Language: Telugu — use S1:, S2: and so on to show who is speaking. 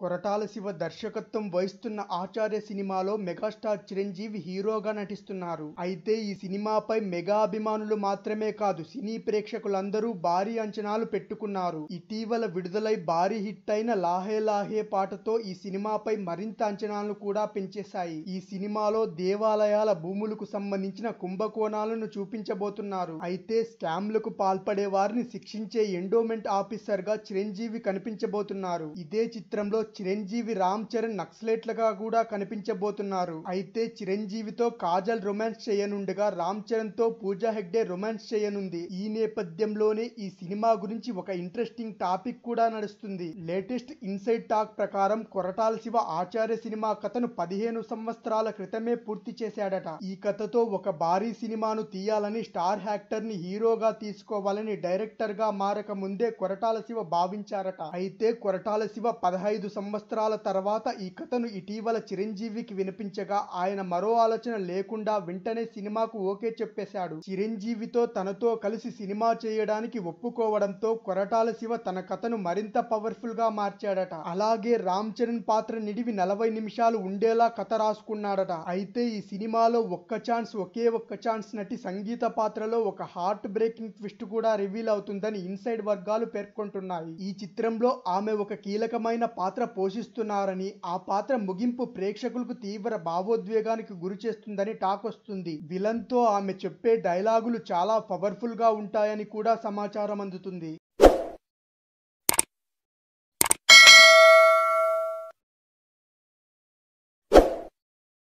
S1: కొరటాల శివ దర్శకత్వం వహిస్తున్న ఆచార్య సినిమాలో మెగాస్టార్ చిరంజీవి హీరోగా నటిస్తున్నారు అయితే ఈ సినిమాపై మెగా అభిమానులు మాత్రమే కాదు సినీ ప్రేక్షకులందరూ భారీ అంచనాలు పెట్టుకున్నారు ఇటీవల విడుదలై భారీ హిట్ అయిన లాహే లాహే పాటతో ఈ సినిమాపై మరింత అంచనాలను కూడా పెంచేశాయి ఈ సినిమాలో దేవాలయాల భూములకు సంబంధించిన కుంభకోణాలను చూపించబోతున్నారు అయితే స్కామ్లకు పాల్పడే వారిని శిక్షించే ఎండోమెంట్ ఆఫీసర్ గా చిరంజీవి కనిపించబోతున్నారు ఇదే చిత్రంలో చిరంజీవి రామ్ చరణ్ నక్సలైట్లుగా కూడా కనిపించబోతున్నారు అయితే చిరంజీవితో కాజల్ రొమాన్స్ చేయనుండగా రామ్ చరణ్ తో పూజా హెగ్డే రొమాన్స్ చేయనుంది ఈ నేపథ్యంలోనే ఈ సినిమా గురించి ఒక ఇంట్రెస్టింగ్ టాపిక్ కూడా నడుస్తుంది లేటెస్ట్ ఇన్సైడ్ టాక్ ప్రకారం కొరటాల శివ ఆచార్య సినిమా కథను పదిహేను సంవత్సరాల క్రితమే పూర్తి చేశాడట ఈ కథతో ఒక భారీ సినిమాను తీయాలని స్టార్ హ్యాక్టర్ ని హీరోగా తీసుకోవాలని డైరెక్టర్ గా మారక ముందే కొరటాల శివ భావించారట అయితే కొరటాల శివ పదహైదు సంవత్సరాల తర్వాత ఈ కథను ఇటీవల చిరంజీవికి వినిపించగా ఆయన మరో ఆలోచన లేకుండా వెంటనే సినిమాకు ఓకే చెప్పేశాడు చిరంజీవితో తనతో కలిసి సినిమా చేయడానికి ఒప్పుకోవడంతో కొరటాల శివ తన కథను మరింత పవర్ఫుల్ గా మార్చాడట అలాగే రామ్ చరణ్ పాత్ర నిడివి నలభై నిమిషాలు ఉండేలా కథ రాసుకున్నాడట అయితే ఈ సినిమాలో ఒక్క ఛాన్స్ ఒకే ఒక్క ఛాన్స్ నటి సంగీత పాత్రలో ఒక హార్ట్ బ్రేకింగ్ ట్విస్ట్ కూడా రివీల్ అవుతుందని ఇన్సైడ్ వర్గాలు పేర్కొంటున్నాయి ఈ చిత్రంలో ఆమె ఒక కీలకమైన పాత్ర పోషిస్తున్నారని ఆ పాత్ర ముగింపు ప్రేక్షకులకు తీవ్ర భావోద్వేగానికి గురి చేస్తుందని టాక్ వస్తుంది తో ఆమె చెప్పే డైలాగులు చాలా గా ఉంటాయని కూడా సమాచారం అందుతుంది